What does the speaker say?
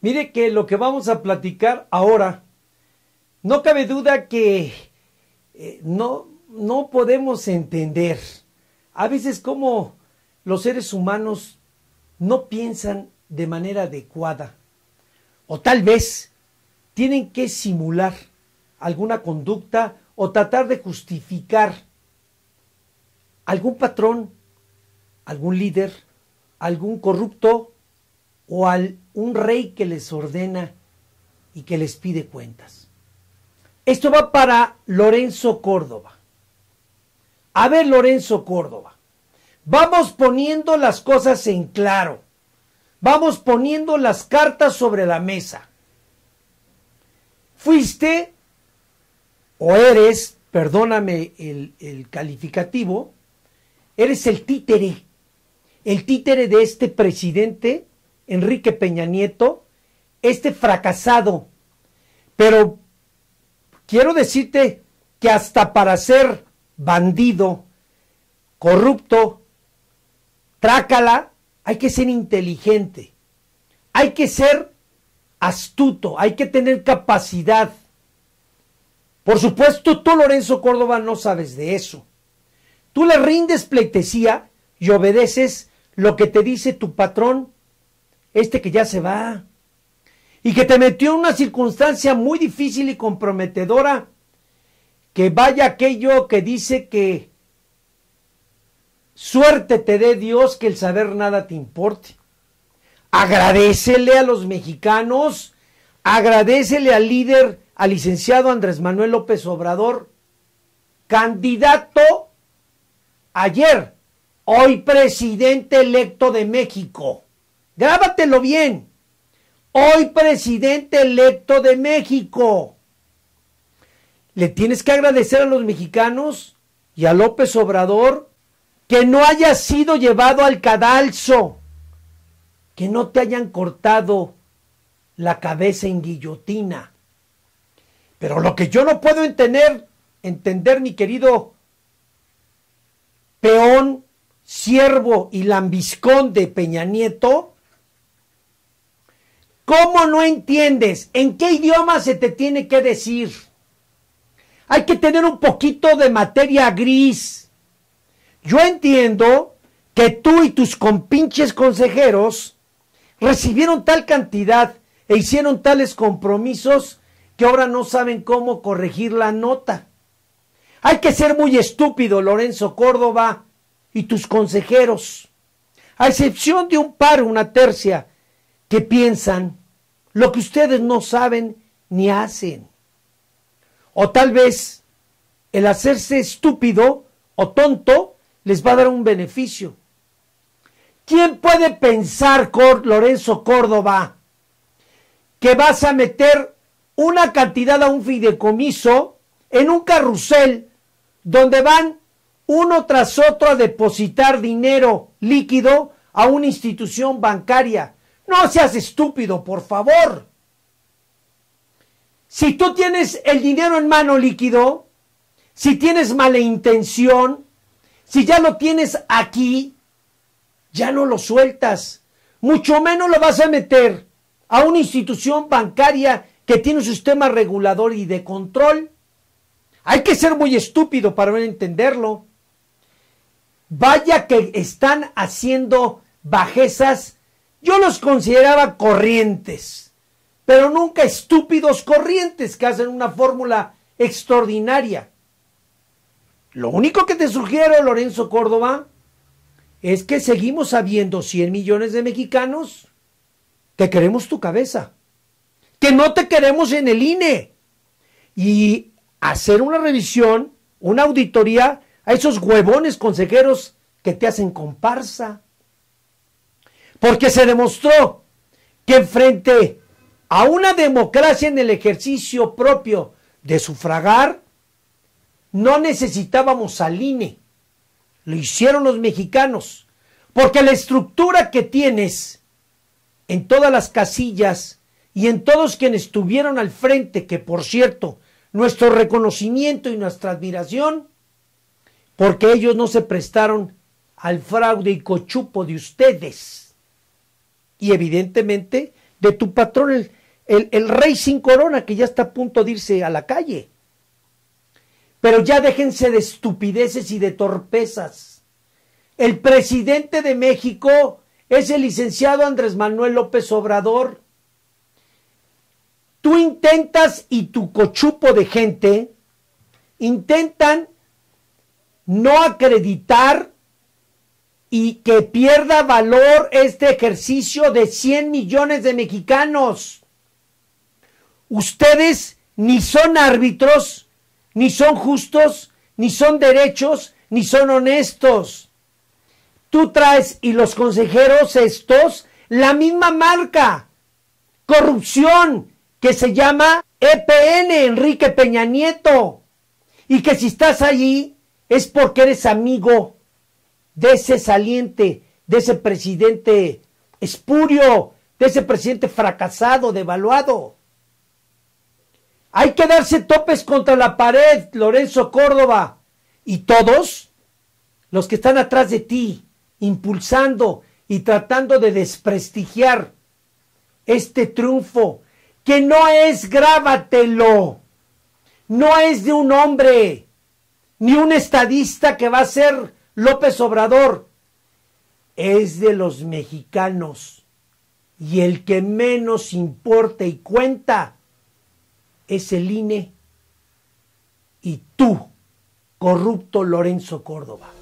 Mire que lo que vamos a platicar ahora, no cabe duda que eh, no, no podemos entender a veces cómo los seres humanos no piensan de manera adecuada o tal vez tienen que simular alguna conducta o tratar de justificar algún patrón, algún líder, algún corrupto o al un rey que les ordena y que les pide cuentas. Esto va para Lorenzo Córdoba. A ver, Lorenzo Córdoba, vamos poniendo las cosas en claro. Vamos poniendo las cartas sobre la mesa. Fuiste o eres, perdóname el calificativo, eres el títere, el títere de este presidente Enrique Peña Nieto, este fracasado. Pero quiero decirte que hasta para ser bandido, corrupto, trácala, hay que ser inteligente, hay que ser astuto, hay que tener capacidad. Por supuesto, tú, Lorenzo Córdoba, no sabes de eso. Tú le rindes pleitesía y obedeces lo que te dice tu patrón este que ya se va y que te metió en una circunstancia muy difícil y comprometedora, que vaya aquello que dice que suerte te dé Dios que el saber nada te importe. Agradecele a los mexicanos, agradecele al líder, al licenciado Andrés Manuel López Obrador, candidato ayer, hoy presidente electo de México. Grábatelo bien. Hoy presidente electo de México. Le tienes que agradecer a los mexicanos y a López Obrador que no haya sido llevado al cadalso, que no te hayan cortado la cabeza en guillotina. Pero lo que yo no puedo entender, entender mi querido peón, siervo y lambiscón de Peña Nieto, ¿Cómo no entiendes? ¿En qué idioma se te tiene que decir? Hay que tener un poquito de materia gris. Yo entiendo que tú y tus compinches consejeros recibieron tal cantidad e hicieron tales compromisos que ahora no saben cómo corregir la nota. Hay que ser muy estúpido, Lorenzo Córdoba y tus consejeros, a excepción de un par, una tercia, que piensan lo que ustedes no saben ni hacen. O tal vez el hacerse estúpido o tonto les va a dar un beneficio. ¿Quién puede pensar, Lorenzo Córdoba, que vas a meter una cantidad a un fideicomiso en un carrusel donde van uno tras otro a depositar dinero líquido a una institución bancaria? No seas estúpido, por favor. Si tú tienes el dinero en mano líquido, si tienes mala intención, si ya lo tienes aquí, ya no lo sueltas. Mucho menos lo vas a meter a una institución bancaria que tiene un sistema regulador y de control. Hay que ser muy estúpido para no entenderlo. Vaya que están haciendo bajezas yo los consideraba corrientes, pero nunca estúpidos corrientes que hacen una fórmula extraordinaria. Lo único que te sugiero, Lorenzo Córdoba, es que seguimos habiendo 100 millones de mexicanos que queremos tu cabeza, que no te queremos en el INE. Y hacer una revisión, una auditoría a esos huevones consejeros que te hacen comparsa. Porque se demostró que frente a una democracia en el ejercicio propio de sufragar, no necesitábamos al INE. Lo hicieron los mexicanos. Porque la estructura que tienes en todas las casillas y en todos quienes estuvieron al frente, que por cierto, nuestro reconocimiento y nuestra admiración, porque ellos no se prestaron al fraude y cochupo de ustedes y evidentemente de tu patrón, el, rey sin corona que ya está a punto de irse a la calle. Pero ya déjense de estupideces y de torpezas. El presidente de México es el licenciado Andrés Manuel López Obrador. Tú intentas y tu cochupo de gente intentan no acreditar y que pierda valor este ejercicio de 100 millones de mexicanos. Ustedes ni son árbitros, ni son justos, ni son derechos, ni son honestos. Tú traes y los consejeros estos la misma marca, corrupción, que se llama EPN, Enrique Peña Nieto. Y que si estás allí es porque eres amigo de ese saliente, de ese presidente espurio, de ese presidente fracasado, devaluado. Hay que darse topes contra la pared, Lorenzo Córdoba, y todos los que están atrás de ti, impulsando y tratando de desprestigiar este triunfo, que no es, grábatelo, no es de un hombre, ni un estadista que va a ser López Obrador es de los mexicanos y el que menos importa y cuenta es el INE y tú, corrupto Lorenzo Córdoba.